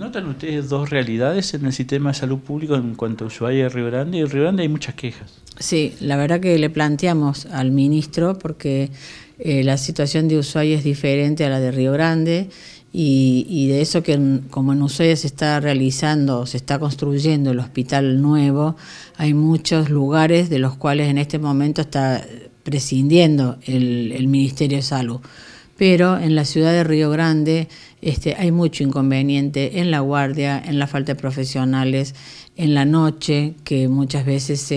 ¿Notan ustedes dos realidades en el sistema de salud público en cuanto a Ushuaia y Río Grande? en Río Grande hay muchas quejas. Sí, la verdad que le planteamos al ministro porque eh, la situación de Ushuaia es diferente a la de Río Grande y, de eso que como en Ushuaia se está realizando, se está construyendo el hospital nuevo, hay muchos lugares de los cuales en este momento está prescindiendo el Ministerio de Salud pero en la ciudad de Río Grande este, hay mucho inconveniente en la guardia, en la falta de profesionales, en la noche, que muchas veces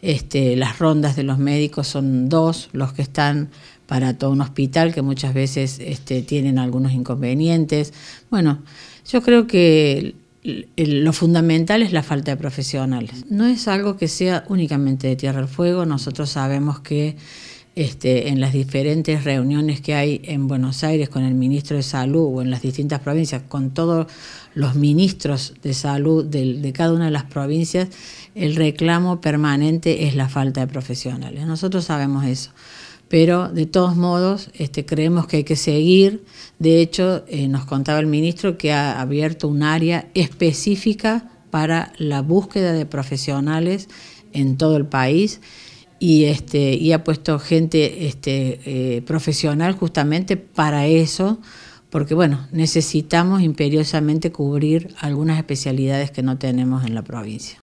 este, las rondas de los médicos son dos los que están para todo un hospital, que muchas veces este, tienen algunos inconvenientes. Bueno, yo creo que lo fundamental es la falta de profesionales. No es algo que sea únicamente de Tierra del Fuego, nosotros sabemos que este, en las diferentes reuniones que hay en Buenos Aires con el ministro de Salud o en las distintas provincias, con todos los ministros de salud de, cada una de las provincias, el reclamo permanente es la falta de profesionales. Nosotros sabemos eso pero de todos modos este, creemos que hay que seguir. De hecho, eh, nos contaba el ministro que ha abierto un área específica para la búsqueda de profesionales en todo el país y, este, y ha puesto gente este, eh, profesional justamente para eso, porque bueno, necesitamos imperiosamente cubrir algunas especialidades que no tenemos en la provincia.